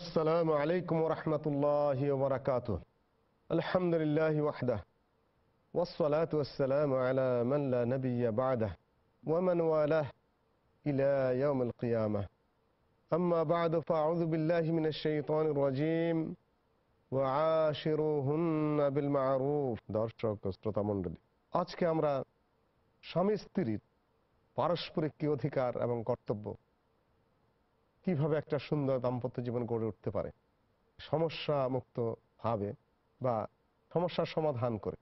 السلام عليكم ورحمة الله وبركاته الحمد لله وحده والصلاة والسلام على من لا نبي بعده ومن والاه إلى يوم القيامة أما بعد فأعوذ بالله من الشيطان الرجيم وعاشروهن بالمعروف দর্শক শ্রোতা মণ্ডলী আজকে আমরা স্বামী স্ত্রীর পারস্পরিক কি অধিকার এবং কর্তব্য কিভাবে একটা সুন্দর দাম্পত্য জীবন গড়ে উঠতে পারে সমস্যা মুক্ত ভাবে বা সমস্যার সমাধান করে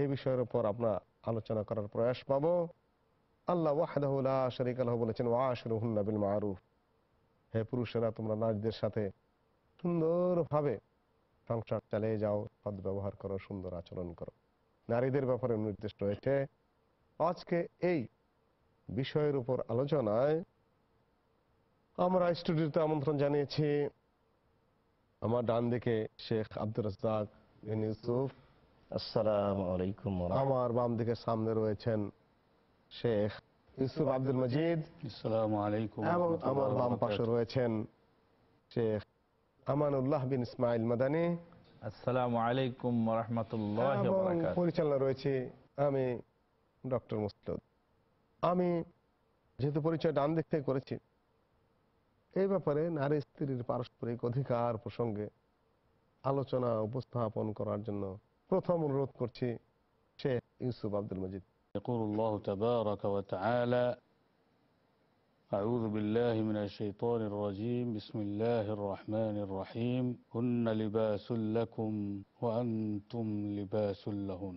এই বিষয়ের উপর আমরা আলোচনা করার প্রয়াস পাব আল্লাহ ওয়াহদাহুল্লাহ শরিক আল্লাহ বলেছেন ওয়াশরুহুল্লা বিল মারুফ হে পুরুষেরা তোমরা নারীদের সাথে সুন্দরভাবে সংসার চালিয়ে যাও সদ ব্যবহার করো সুন্দর আচরণ করো নারীদের ব্যাপারে নির্দেশ রয়েছে আজকে এই বিষয়ের উপর আলোচনায় আমরা স্টুডিওতে আমন্ত্রণ জানিয়েছি আমার ডান দিকে শেখ আব্দুর রাজাক ইউসুফ আসসালামু আলাইকুম আমার বাম দিকে সামনে রয়েছেন শেখ ইউসুফ আব্দুল মজিদ আসসালামু আলাইকুম আমার বাম পাশে রয়েছেন শেখ আমানুল্লাহ বিন ইসমাইল মাদানী আসসালামু আলাইকুম রহমতুল্লাহ পরিচালনা রয়েছে আমি ডক্টর মুসলুদ আমি যেহেতু পরিচয় ডান দিক থেকে করেছি এই ব্যাপারে নারী স্ত্রীর পারস্পরিক অধিকার প্রসঙ্গে আলোচনা উপস্থাপন করার জন্য প্রথম অনুরোধ করছি শেখ ইউসুফ আব্দুল মজিদ يقول الله تبارك وتعالى أعوذ بالله من الشيطان الرجيم بسم الله الرحمن الرحيم هن لباس لكم وأنتم لباس لهن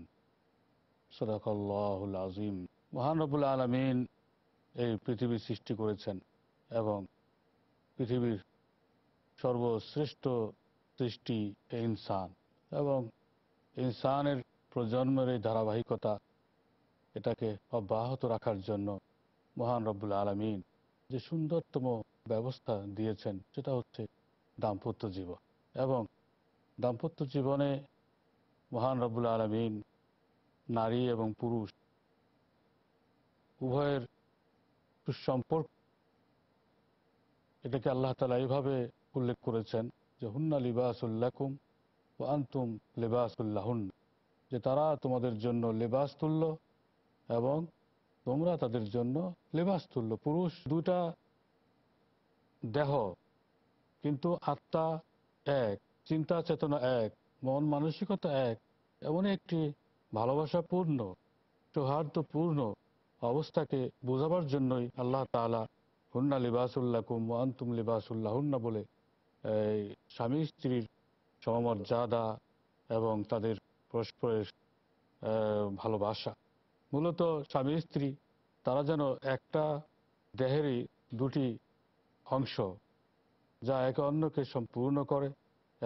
صدق الله العظيم মহান রবুল আলমিন এই পৃথিবী সৃষ্টি করেছেন এবং পৃথিবীর সর্বশ্রেষ্ঠ সৃষ্টি ইনসান এবং ইনসানের প্রজন্মের এই ধারাবাহিকতা এটাকে অব্যাহত রাখার জন্য মহান রব্বুল আলমিন যে সুন্দরতম ব্যবস্থা দিয়েছেন সেটা হচ্ছে দাম্পত্য জীবন এবং দাম্পত্য জীবনে মহান রব্বুল আলমিন নারী এবং পুরুষ উভয়ের সুসম্পর্ক এটাকে আল্লাহ তালা এইভাবে উল্লেখ করেছেন যে হুন্না লিবাসুল্লাকুম ও আন্তুম লেবাসুল্লাহুন যে তারা তোমাদের জন্য লেবাস তুল্য এবং তোমরা তাদের জন্য লেবাস তুল্য পুরুষ দুটা দেহ কিন্তু আত্মা এক চিন্তা চেতনা এক মন মানসিকতা এক এমন একটি ভালোবাসাপূর্ণ সৌহার্দ্যপূর্ণ অবস্থাকে বোঝাবার জন্যই আল্লাহ তালা হুন্না লিবাসুল্লাহ কুম আন্তুম লিবাসুল্লাহ হুন্না বলে স্বামী স্ত্রীর সমমর্যাদা এবং তাদের পরস্পরের ভালোবাসা মূলত স্বামী স্ত্রী তারা যেন একটা দেহেরই দুটি অংশ যা একে অন্যকে সম্পূর্ণ করে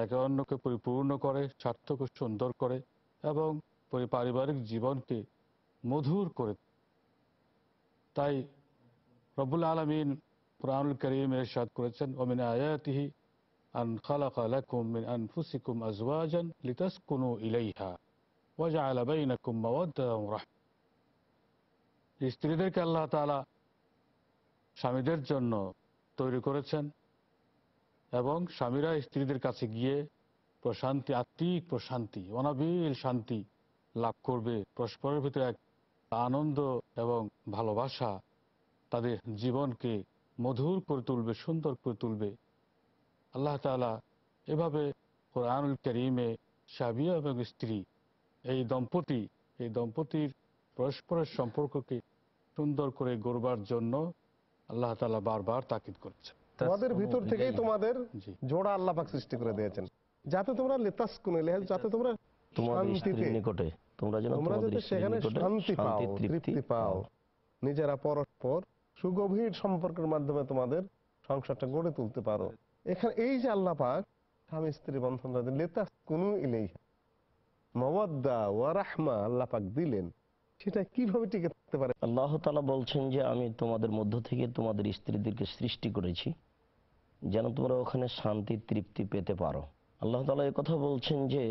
একে অন্যকে পরিপূর্ণ করে স্বার্থকে সুন্দর করে এবং পারিবারিক জীবনকে মধুর করে তাই রব্বুল আলমিন কোরআনুল করিম এরশাদ করেছেন ওমিন আয়াতিহি আন আজওয়াজান ইলাইহা স্ত্রীদেরকে আল্লাহ স্বামীদের জন্য তৈরি করেছেন এবং স্বামীরা স্ত্রীদের কাছে গিয়ে প্রশান্তি আত্মিক প্রশান্তি অনাবিল শান্তি লাভ করবে পরস্পরের ভিতরে এক আনন্দ এবং ভালোবাসা তাদের জীবনকে মধুর করে তুলবে সুন্দর করে তুলবে আল্লাহ তালা এভাবে কোরআনুল করিমে সাবিয়া এবং স্ত্রী এই দম্পতি এই দম্পতির পরস্পরের সম্পর্ককে সুন্দর করে গড়বার জন্য আল্লাহ তালা বারবার তাকিদ করছে তোমাদের ভিতর থেকেই তোমাদের জোড়া আল্লাহ সৃষ্টি করে দিয়েছেন যাতে তোমরা লেতাস কোনে যাতে তোমরা শান্তিতে নিকটে তোমরা যেন তোমরা সেখানে শান্তি পাও তৃপ্তি পাও নিজেরা পরস্পর সুগভীর সম্পর্কের মাধ্যমে তোমাদের সংসারটা গড়ে তুলতে পারো এখানে এই যে আল্লাহ পাক স্বামী স্ত্রী বন্ধন লেতা কোনো ইলেই মবদ্দা ওয়া রাহমা আল্লাহ পাক দিলেন সেটা কিভাবে টিকে থাকতে পারে আল্লাহ তালা বলছেন যে আমি তোমাদের মধ্য থেকে তোমাদের স্ত্রীদেরকে সৃষ্টি করেছি যেন তোমরা ওখানে শান্তি তৃপ্তি পেতে পারো আল্লাহ তালা কথা বলছেন যে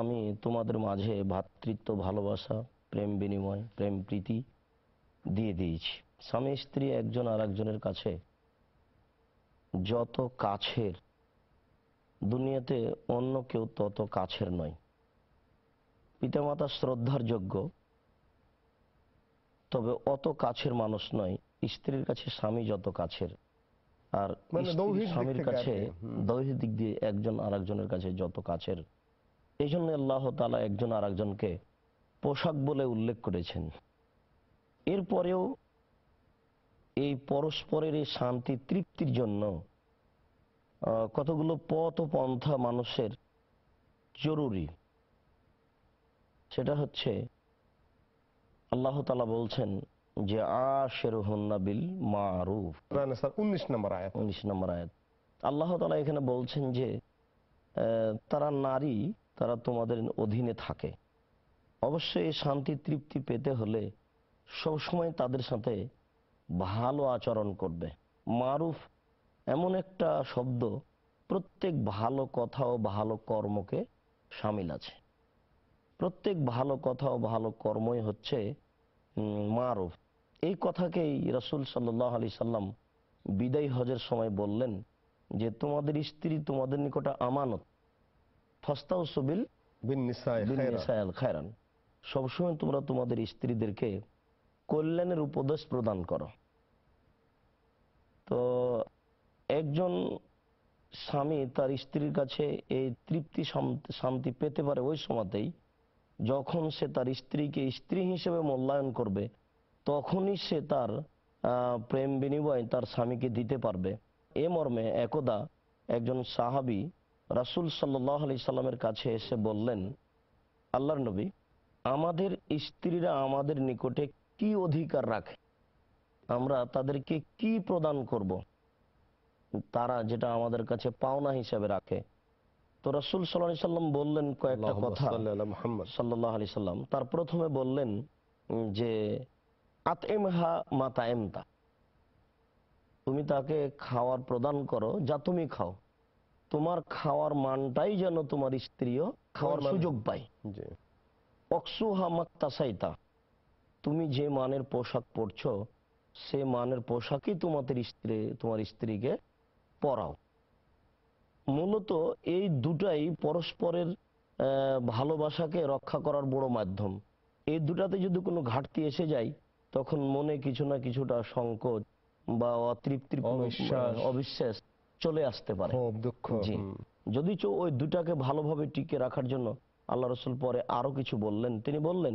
আমি তোমাদের মাঝে ভাতৃত্ব ভালোবাসা প্রেম বিনিময় প্রেম প্রীতি দিয়ে দিয়েছি স্বামী স্ত্রী একজন আর একজনের কাছে যত কাছের দুনিয়াতে অন্য কেউ তত কাছের নয় পিতামাতা শ্রদ্ধার যোগ্য তবে অত কাছের মানুষ নয় স্ত্রীর কাছে স্বামী যত কাছের আর মানে স্বামীর কাছে দৈহিক দিক দিয়ে একজন আর একজনের কাছে যত কাছের এই জন্য আল্লাহ তালা একজন আর একজনকে পোশাক বলে উল্লেখ করেছেন এরপরেও এই পরস্পরের এই শান্তি তৃপ্তির জন্য কতগুলো পথ ও পন্থা মানুষের জরুরি সেটা হচ্ছে আল্লাহ তালা বলছেন যে আশের হন্নাবিল মারুফ উনিশ নম্বর আয়াত উনিশ নম্বর আয়াত আল্লাহ তালা এখানে বলছেন যে তারা নারী তারা তোমাদের অধীনে থাকে অবশ্যই এই শান্তি তৃপ্তি পেতে হলে সবসময় তাদের সাথে ভালো আচরণ করবে মারুফ এমন একটা শব্দ প্রত্যেক ভালো কথা ও ভালো কর্মকে সামিল আছে প্রত্যেক ভালো কথা ও ভালো কর্মই হচ্ছে মারুফ এই কথাকেই রসুল সাল্লাহ আলি সাল্লাম বিদায় হজের সময় বললেন যে তোমাদের স্ত্রী তোমাদের নিকট আমানত ফস্তাউসবিল সবসময় তোমরা তোমাদের স্ত্রীদেরকে কল্যাণের উপদেশ প্রদান করো তো একজন স্বামী তার স্ত্রীর কাছে এই তৃপ্তি শান্তি পেতে পারে ওই সময়তেই যখন সে তার স্ত্রীকে স্ত্রী হিসেবে মূল্যায়ন করবে তখনই সে তার প্রেম বিনিময় তার স্বামীকে দিতে পারবে এ মর্মে একদা একজন সাহাবি রাসুল সাল্লাহ সাল্লামের কাছে এসে বললেন আল্লাহর নবী আমাদের স্ত্রীরা আমাদের নিকটে কি অধিকার রাখে আমরা তাদেরকে কি প্রদান করব। তারা যেটা আমাদের কাছে পাওনা হিসাবে রাখে তো রসুল সাল্লাহ সাল্লাম বললেন কয়েকটা কথা সাল্লাহ আলি সাল্লাম তার প্রথমে বললেন যে আত হা মাতা এমতা তুমি তাকে খাওয়ার প্রদান করো যা তুমি খাও তোমার খাওয়ার মানটাই যেন তোমার স্ত্রীও খাওয়ার সুযোগ পায় হা মাত্তা সাইতা তুমি যে মানের পোশাক পরছ সে মানের পোশাকই তোমাদের স্ত্রী তোমার স্ত্রীকে পরাও মূলত এই দুটাই পরস্পরের ভালোবাসাকে রক্ষা করার বড় মাধ্যম এই দুটাতে যদি কোনো ঘাটতি এসে যায় তখন মনে কিছু না কিছুটা সংকোচ বা অতৃপ্তির অবিশ্বাস চলে আসতে পারে যদি ওই দুটাকে ভালোভাবে টিকে রাখার জন্য আল্লাহ রসুল পরে আরো কিছু বললেন তিনি বললেন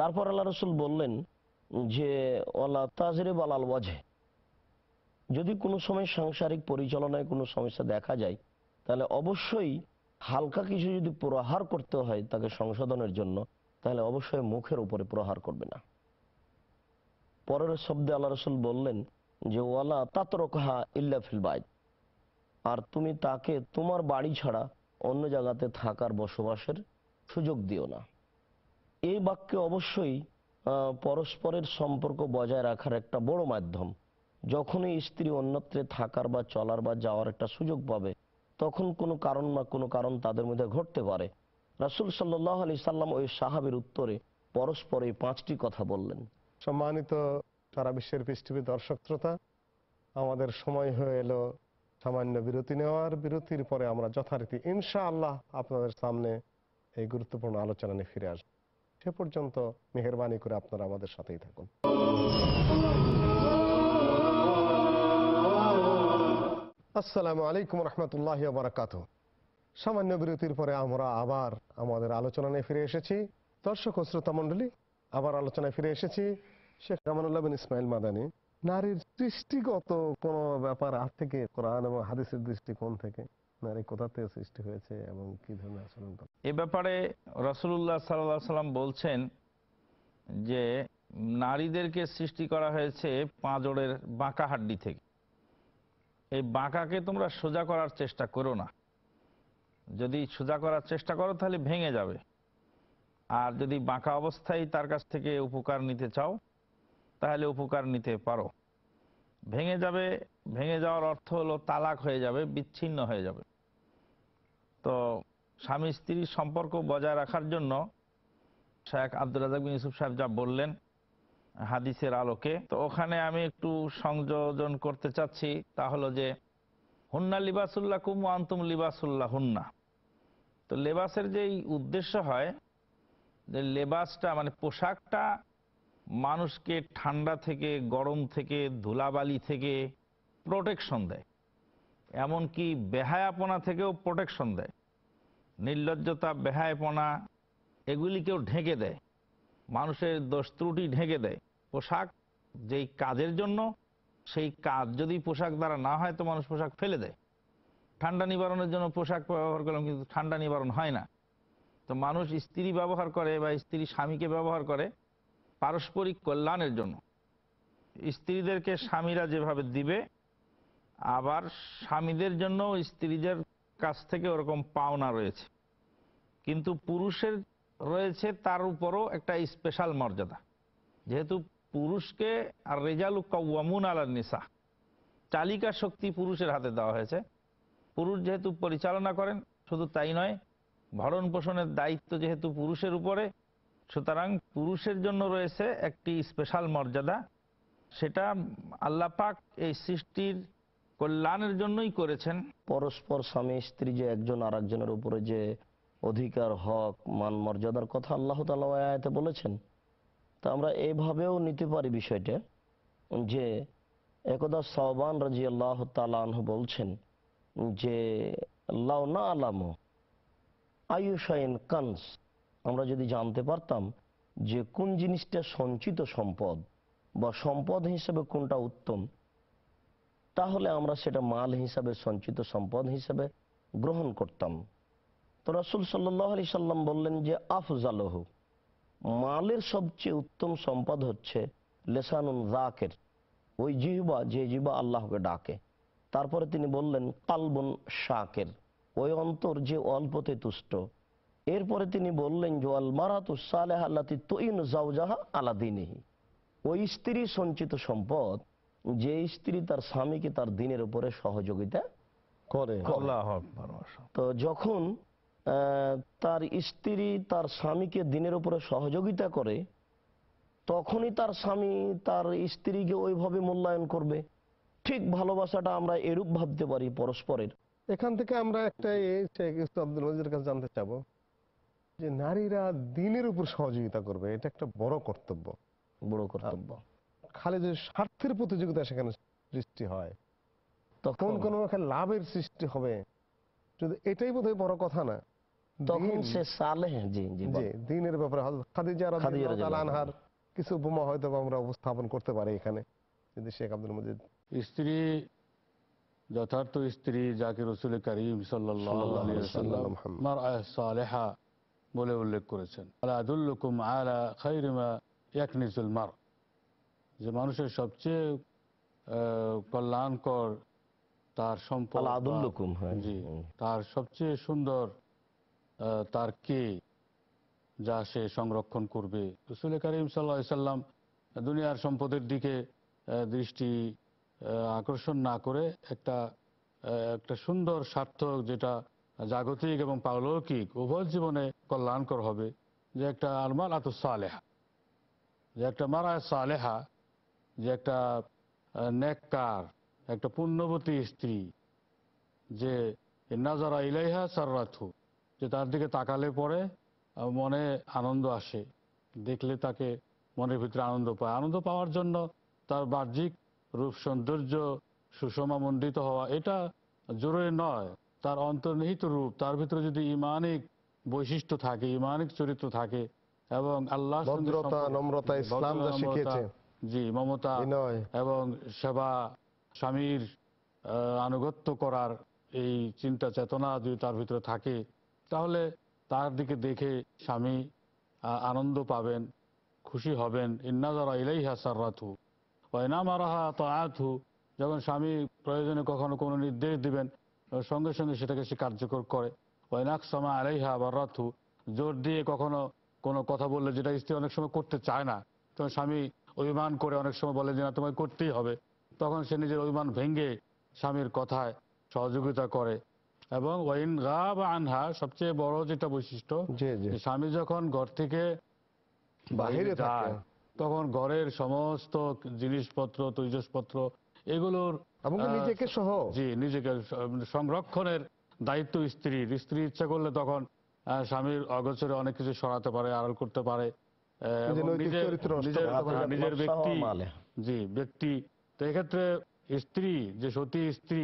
তারপর আল্লাহ রসুল বললেন যে ওলা তাজরে বালাল ওয়াজে যদি কোনো সময় সাংসারিক পরিচালনায় কোনো সমস্যা দেখা যায় তাহলে অবশ্যই হালকা কিছু যদি প্রহার করতে হয় তাকে সংশোধনের জন্য তাহলে অবশ্যই মুখের উপরে প্রহার করবে না পরের শব্দে আল্লাহ রসুল বললেন যে ওয়ালা তাতরকহা ইল্লা ফিল বাইদ আর তুমি তাকে তোমার বাড়ি ছাড়া অন্য জায়গাতে থাকার বসবাসের সুযোগ দিও না এই বাক্যে অবশ্যই পরস্পরের সম্পর্ক বজায় রাখার একটা বড় মাধ্যম যখনই স্ত্রী অন্যত্রে থাকার বা চলার বা যাওয়ার একটা সুযোগ পাবে তখন কোনো কারণ বা কোনো কারণ তাদের মধ্যে ঘটতে পারে রাসুল সাল্লাহ আলি সাল্লাম ওই সাহাবের উত্তরে পরস্পর এই পাঁচটি কথা বললেন সম্মানিত সারা বিশ্বের পৃথিবী দর্শক শ্রোতা আমাদের সময় হয়ে এলো সামান্য বিরতি নেওয়ার বিরতির পরে আমরা যথারীতি ইনশা আল্লাহ আপনাদের সামনে এই গুরুত্বপূর্ণ আলোচনা নিয়ে ফিরে আসবো সে পর্যন্ত মেহরবানি করে আপনারা আমাদের সাথেই থাকুন আসসালামু আলাইকুম রহমতুল্লাহ বারাকাত সামান্য বিরতির পরে আমরা আবার আমাদের আলোচনা নিয়ে ফিরে এসেছি দর্শক ও শ্রোতা মন্ডলী আবার আলোচনায় ফিরে এসেছি শেখ কামানুল্লাহ বিন ইসমাইল মাদানী নারীর সৃষ্টিগত কোন ব্যাপার আর থেকে কোরআন এবং হাদিসের দৃষ্টিকোণ থেকে নারী কোথা থেকে সৃষ্টি হয়েছে এবং কি ধরনের আচরণ করে এ ব্যাপারে রসুল্লাহ সাল্লাহ সাল্লাম বলছেন যে নারীদেরকে সৃষ্টি করা হয়েছে পাঁজরের বাঁকা হাড্ডি থেকে এই বাঁকাকে তোমরা সোজা করার চেষ্টা করো না যদি সোজা করার চেষ্টা করো তাহলে ভেঙে যাবে আর যদি বাঁকা অবস্থায় তার কাছ থেকে উপকার নিতে চাও তাহলে উপকার নিতে পারো ভেঙে যাবে ভেঙে যাওয়ার অর্থ হলো তালাক হয়ে যাবে বিচ্ছিন্ন হয়ে যাবে তো স্বামী স্ত্রীর সম্পর্ক বজায় রাখার জন্য শেখ আব্দুল রাজাক বিন ইউসুফ সাহেব যা বললেন হাদিসের আলোকে তো ওখানে আমি একটু সংযোজন করতে চাচ্ছি তা হলো যে হুন্না লিবাসুল্লাহ কুম আন্তুম লিবাসুল্লাহ হুন্না তো লেবাসের যেই উদ্দেশ্য হয় যে লেবাসটা মানে পোশাকটা মানুষকে ঠান্ডা থেকে গরম থেকে ধুলাবালি থেকে প্রোটেকশন দেয় এমনকি বেহায়াপনা থেকেও প্রোটেকশন দেয় নির্লজ্জতা বেহায়াপনা এগুলিকেও ঢেকে দেয় মানুষের দোষ ত্রুটি ঢেকে দেয় পোশাক যেই কাজের জন্য সেই কাজ যদি পোশাক দ্বারা না হয় তো মানুষ পোশাক ফেলে দেয় ঠান্ডা নিবারণের জন্য পোশাক ব্যবহার করলাম কিন্তু ঠান্ডা নিবারণ হয় না তো মানুষ স্ত্রী ব্যবহার করে বা স্ত্রী স্বামীকে ব্যবহার করে পারস্পরিক কল্যাণের জন্য স্ত্রীদেরকে স্বামীরা যেভাবে দিবে আবার স্বামীদের জন্য স্ত্রীদের কাছ থেকে ওরকম পাওনা রয়েছে কিন্তু পুরুষের রয়েছে তার উপরও একটা স্পেশাল মর্যাদা যেহেতু পুরুষকে আর রেজালু কওয়ামুন আলার নিসা চালিকা শক্তি পুরুষের হাতে দেওয়া হয়েছে পুরুষ যেহেতু পরিচালনা করেন শুধু তাই নয় ভরণ পোষণের দায়িত্ব যেহেতু পুরুষের উপরে সুতরাং পুরুষের জন্য রয়েছে একটি স্পেশাল মর্যাদা সেটা আল্লাপাক এই সৃষ্টির কল্যাণের জন্যই করেছেন পরস্পর স্বামী স্ত্রী যে একজন আর একজনের উপরে যে অধিকার হক মান মর্যাদার কথা আল্লাহ তালাতে বলেছেন তা আমরা এইভাবেও নিতে পারি বিষয়টা যে একদা সাহবান রাজি আল্লাহ তালাহ বলছেন যে লাও না আলাম আয়ুষায়ন কানস আমরা যদি জানতে পারতাম যে কোন জিনিসটা সঞ্চিত সম্পদ বা সম্পদ হিসেবে কোনটা উত্তম তাহলে আমরা সেটা মাল হিসাবে সঞ্চিত সম্পদ হিসাবে গ্রহণ করতাম তো রাসুল সাল্লি সাল্লাম বললেন যে আফজালহ মালের সবচেয়ে উত্তম সম্পদ হচ্ছে লেসানুন জাকের ওই জিহবা যে জিহবা আল্লাহকে ডাকে তারপরে তিনি বললেন কালবন শাকের ওই অন্তর যে অল্পতে তুষ্ট এরপরে তিনি বললেন যে আল মারাতু সালেহ আল্লাহ তৈন জাউজাহা আলাদিনহি ওই স্ত্রী সঞ্চিত সম্পদ যে স্ত্রী তার স্বামীকে তার দিনের উপরে সহযোগিতা করে তো যখন তার স্ত্রী তার স্বামীকে দিনের উপরে সহযোগিতা করে তখনই তার স্বামী তার স্ত্রীকে ওইভাবে মূল্যায়ন করবে ঠিক ভালোবাসাটা আমরা এরূপ ভাবতে পারি পরস্পরের এখান থেকে আমরা একটা আব্দুল মজির কাছে জানতে চাবো যে নারীরা দিনের উপর সহযোগিতা করবে এটা একটা বড় কর্তব্য বড় কর্তব্য খালিদের স্বার্থের প্রতিযোগিতা সেখানে সৃষ্টি হয় তখন কোন লাভের সৃষ্টি হবে যদি এটাই বোধহয় বড় কথা না তখন সে সালেহ জি জি দিনের ব্যাপারে খাদিজা রাদিয়াল্লাহু আনহার কিছু উপমা হয়তো আমরা উপস্থাপন করতে পারি এখানে যদি শেখ আব্দুল মজিদ স্ত্রী যথার্থ স্ত্রী যাকে রসুল করিম বলে উল্লেখ করেছেন আলা আদুল্লুকুম আলা খাইরিমা ইয়াকনিজুল মার যে মানুষের সবচেয়ে কল্যাণকর তার সম্পদ জি তার সবচেয়ে সুন্দর তার কে যা সে সংরক্ষণ করবে রসুল করিম সাল্লাম দুনিয়ার সম্পদের দিকে দৃষ্টি আকর্ষণ না করে একটা একটা সুন্দর স্বার্থ যেটা জাগতিক এবং পারলৌকিক উভয় জীবনে কল্যাণকর হবে যে একটা আত সালেহা যে একটা মারা সালেহা যে একটা নেককার একটা পুণ্যবতী স্ত্রী যে নাজারা ইলাইহা সাররাথু যে তার দিকে তাকালে পরে মনে আনন্দ আসে দেখলে তাকে মনের ভিতরে আনন্দ পায় আনন্দ পাওয়ার জন্য তার বাহ্যিক রূপ সৌন্দর্য সুষমা সুষমামণ্ডিত হওয়া এটা জরুরি নয় তার অন্তর্নিহিত রূপ তার ভিতরে যদি ইমানিক বৈশিষ্ট্য থাকে ইমানিক চরিত্র থাকে এবং আল্লাহ নম্রতা ইসলাম যা শিখিয়েছে জি মমতা এবং সেবা স্বামীর আনুগত্য করার এই চিন্তা চেতনা যদি তার ভিতরে থাকে তাহলে তার দিকে দেখে স্বামী আনন্দ পাবেন খুশি হবেন ইন্নাজারা ইলাই ইলাইহা সার্রাথু ওয়নামারাহা তাআথু যখন স্বামী প্রয়োজনে কখনো কোনো নির্দেশ দিবেন সঙ্গে সঙ্গে সেটাকে সে কার্যকর করে ওয়নাক সামা আলাইহা বারাথু জোর দিয়ে কখনো কোনো কথা বললে যেটা স্ত্রী অনেক সময় করতে চায় না তখন স্বামী অভিমান করে অনেক সময় বলে যে না তোমায় করতেই হবে তখন সে নিজের অভিমান ভেঙে স্বামীর কথায় সহযোগিতা করে এবং ওয়াইন গা বা আনহা সবচেয়ে বড় যেটা বৈশিষ্ট্য স্বামী যখন ঘর থেকে বাহিরে যায় তখন ঘরের সমস্ত জিনিসপত্র তৈজসপত্র এগুলোর নিজেকে সহ জি নিজেকে মানে সংরক্ষণের দায়িত্ব স্ত্রীর স্ত্রী ইচ্ছা করলে তখন স্বামীর অগোচরে অনেক কিছু সরাতে পারে আড়াল করতে পারে নিজের ব্যক্তি জি ব্যক্তি তো এক্ষেত্রে স্ত্রী যে সতী স্ত্রী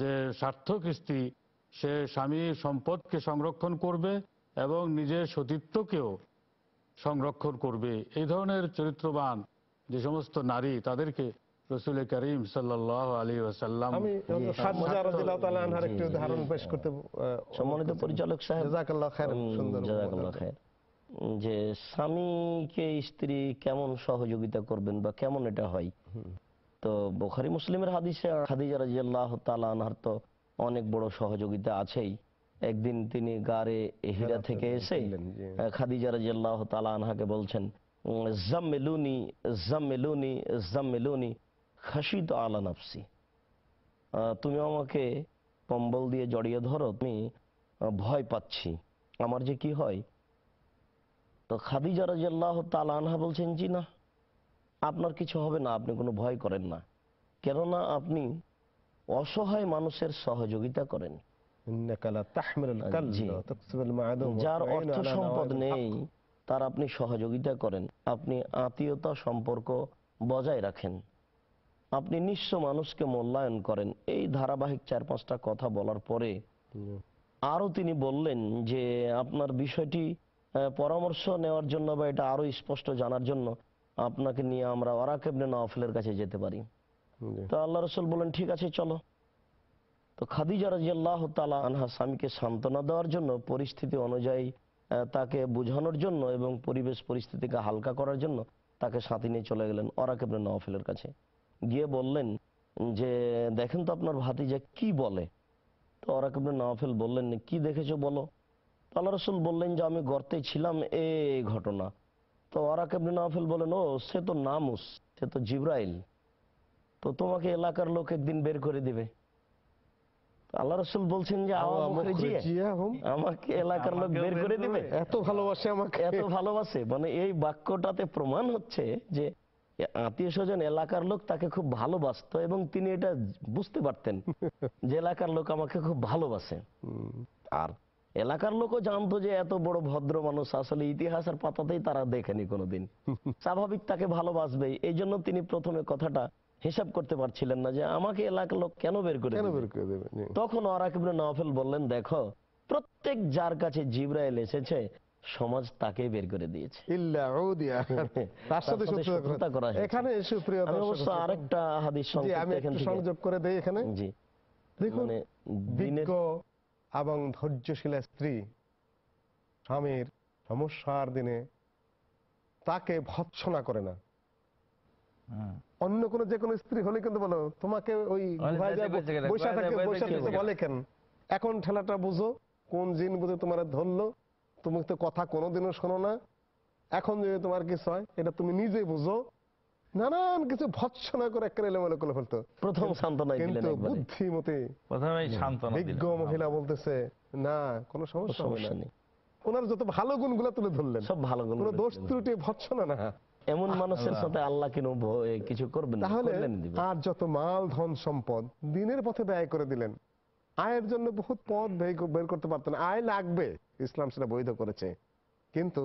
যে সার্থক স্ত্রী সে স্বামী সম্পদকে সংরক্ষণ করবে এবং নিজের সতীত্বকেও সংরক্ষণ করবে এই ধরনের চরিত্রবান যে সমস্ত নারী তাদেরকে রসুল করিম সাল্লাহ আলী সম্মানিত পরিচালক সাহেব জাজাকাল্লাহ খায়ের সুন্দর জাজাকাল্লাহ যে স্বামীকে স্ত্রী কেমন সহযোগিতা করবেন বা কেমন এটা হয় তো বোখারি মুসলিমের হাদিসে হাদিজা রাজিয়াল্লাহ তালানহার তো অনেক বড় সহযোগিতা আছেই একদিন তিনি গারে হিরা থেকে এসে খাদিজা রাজিয়াল্লাহ তালানহাকে বলছেন জাম্মেলুনি জাম্মেলুনি জাম্মেলুনি খাসিত আলা নাফসি তুমি আমাকে কম্বল দিয়ে জড়িয়ে ধরো তুমি ভয় পাচ্ছি আমার যে কি হয় তো খাদিজা রাজিয়াল্লাহ তাল আনহা বলছেন জি না আপনার কিছু হবে না আপনি কোনো ভয় করেন না কেননা আপনি অসহায় মানুষের সহযোগিতা করেন যার অর্থ সম্পদ নেই তার আপনি সহযোগিতা করেন আপনি আত্মীয়তা সম্পর্ক বজায় রাখেন আপনি নিঃস্ব মানুষকে মূল্যায়ন করেন এই ধারাবাহিক চার পাঁচটা কথা বলার পরে আরো তিনি বললেন যে আপনার বিষয়টি পরামর্শ নেওয়ার জন্য বা এটা আরও স্পষ্ট জানার জন্য আপনাকে নিয়ে আমরা ওরাকেবনে নওয়াফলের কাছে যেতে পারি তো আল্লাহ রসুল বলেন ঠিক আছে চলো তো খাদিজা রাজিয়াল্লাহ তালা আনহা স্বামীকে সান্ত্বনা দেওয়ার জন্য পরিস্থিতি অনুযায়ী তাকে বোঝানোর জন্য এবং পরিবেশ পরিস্থিতিকে হালকা করার জন্য তাকে সাঁতি নিয়ে চলে গেলেন ওরাকেবনে নওয়াফলের কাছে গিয়ে বললেন যে দেখেন তো আপনার ভাতিজা কি বলে তো ওরাকেবনে নওয়াফেল বললেন কি দেখেছো বলো আল্লাহ রসুল বললেন যে আমি গর্তে ছিলাম এই ঘটনা তো আরাক নাফেল বলেন ও সে তো নামুস সে তো জিব্রাইল তো তোমাকে এলাকার লোক একদিন বের করে দিবে আল্লাহ রসুল বলছেন যে আমাকে এলাকার লোক বের করে দিবে এত ভালোবাসে আমাকে এত ভালোবাসে মানে এই বাক্যটাতে প্রমাণ হচ্ছে যে আত্মীয় স্বজন এলাকার লোক তাকে খুব ভালোবাসত এবং তিনি এটা বুঝতে পারতেন যে এলাকার লোক আমাকে খুব ভালোবাসে আর এলাকার লোকও জানতো যে এত বড় ভদ্র মানুষ আসলে ইতিহাসের পাতাতেই তারা দেখেনি কোনোদিন স্বাভাবিক তাকে ভালোবাসবে এই জন্য তিনি প্রথমে কথাটা হিসাব করতে পারছিলেন না যে আমাকে এলাকার লোক কেন বের করে তখন আরাকিবুল নাফেল বললেন দেখো প্রত্যেক যার কাছে জিব্রাইল এসেছে সমাজ তাকে বের করে দিয়েছে এখানে অবশ্য আরেকটা হাদিস সংযোগ করে দেয় এখানে জি দেখুন মানে এবং ধৈর্যশীলা স্ত্রী স্বামীর সমস্যার দিনে তাকে ভৎসনা করে না অন্য কোন যে কোনো স্ত্রী হলে কিন্তু বলো তোমাকে ওই বলে কেন এখন ঠেলাটা বুঝো কোন জিন বুঝে তোমার ধরলো তুমি তো কথা কোনোদিনও শোনো না এখন যদি তোমার কিছু হয় এটা তুমি নিজে বুঝো নানান কিছু ভৎসনা করে একটা এলোমেলো করে ফেলতো প্রথম সান্ত্বনা কিন্তু বুদ্ধিমতী প্রথমে সান্ত্বনা বিজ্ঞ মহিলা বলতেছে না কোনো সমস্যা হবে না ওনার যত ভালো গুণগুলো তুলে ধরলেন সব ভালো গুণ কোনো দোষ ত্রুটি ভৎসনা না এমন মানুষের সাথে আল্লাহ কেন কিছু করবেন তাহলে আর যত মাল ধন সম্পদ দিনের পথে ব্যয় করে দিলেন আয়ের জন্য বহুত পথ বের করতে পারতেন আয় লাগবে ইসলাম সেটা বৈধ করেছে কিন্তু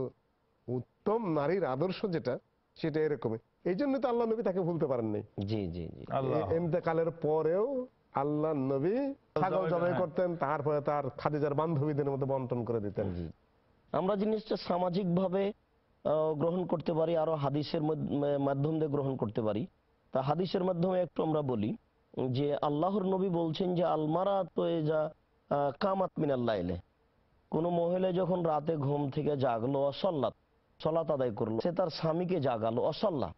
উত্তম নারীর আদর্শ যেটা সেটা এরকমই এই জন্য তো আল্লাহ নবী তাকে ভুলতে পারেন নাই জি জি এমতেকালের পরেও আল্লাহ নবী ছাগল জবাই হ্যাঁ। করতেন তারপরে তার খাদিজার বান্ধবীদের মধ্যে বন্টন করে দিতেন আমরা জিনিসটা সামাজিকভাবে গ্রহণ করতে পারি আরো হাদিসের মাধ্যম দিয়ে গ্রহণ করতে পারি তা হাদিসের মাধ্যমে একটু আমরা বলি যে আল্লাহর নবী বলছেন যে আলমারা তো এ যা কামাত মিনাল্লাহ এলে কোনো মহিলা যখন রাতে ঘুম থেকে জাগলো অসল্লাত সলাত আদায় করলো সে তার স্বামীকে জাগালো অসল্লা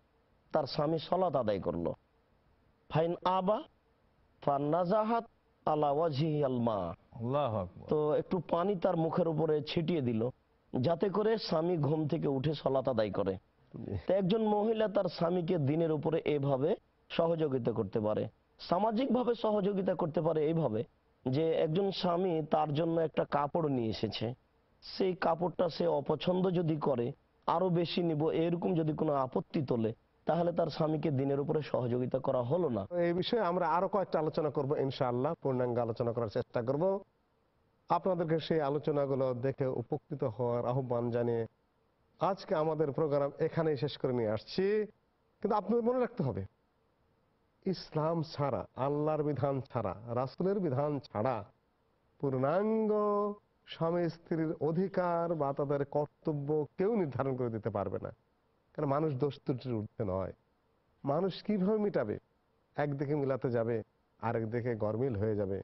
তার স্বামী সলাত আদায় করলো ফাইন আবা ফান্নাজাহাত আলাওয়াজিয়ালমা তো একটু পানি তার মুখের উপরে ছিটিয়ে দিল যাতে করে স্বামী ঘুম থেকে উঠে সলাত আদায় করে একজন মহিলা তার স্বামীকে দিনের উপরে এভাবে সহযোগিতা করতে পারে সামাজিকভাবে সহযোগিতা করতে পারে এইভাবে যে একজন স্বামী তার জন্য একটা কাপড় নিয়ে এসেছে সেই কাপড়টা সে অপছন্দ যদি করে আরো বেশি নিব এরকম যদি কোনো আপত্তি তোলে তাহলে তার স্বামীকে দিনের উপরে সহযোগিতা করা হলো না এই বিষয়ে আমরা আরো কয়েকটা আলোচনা করব ইনশাআল্লাহ পূর্ণাঙ্গ আলোচনা করার চেষ্টা করব আপনাদেরকে সেই আলোচনাগুলো দেখে উপকৃত হওয়ার আহ্বান জানিয়ে আজকে আমাদের প্রোগ্রাম এখানেই শেষ করে নিয়ে আসছি কিন্তু আপনাদের মনে রাখতে হবে ইসলাম ছাড়া আল্লাহর বিধান ছাড়া রাসুলের বিধান ছাড়া পূর্ণাঙ্গ স্বামী স্ত্রীর অধিকার বা তাদের কর্তব্য কেউ নির্ধারণ করে দিতে পারবে না কারণ মানুষ দোষ ত্রুটির ঊর্ধ্বে নয় মানুষ কিভাবে মিটাবে একদিকে মিলাতে যাবে আরেকদিকে গরমিল হয়ে যাবে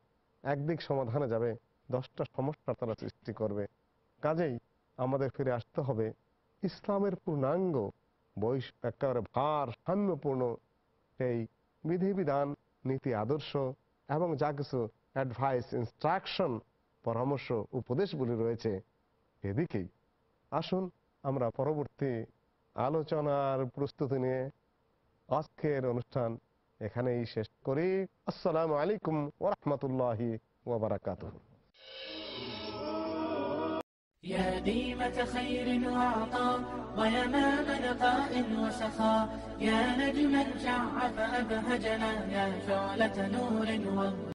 একদিক সমাধানে যাবে দশটা সমস্যা তারা সৃষ্টি করবে কাজেই আমাদের ফিরে আসতে হবে ইসলামের পূর্ণাঙ্গ বৈশ একেবারে ভার সাম্যপূর্ণ সেই বিধিবিধান নীতি আদর্শ এবং যা কিছু অ্যাডভাইস ইনস্ট্রাকশন পরামর্শ উপদেশগুলি রয়েছে এদিকেই আসুন আমরা পরবর্তী আলোচনার প্রস্তুতি নিয়ে আজকের অনুষ্ঠান এখানেই শেষ করি আসসালাম আলাইকুম ওরহমতুল্লাহি ওবরাকাত يا ديمة خير وعطاء ويمام نقاء وسخاء يا نجما شع أبهجنا يا شعلة نور والله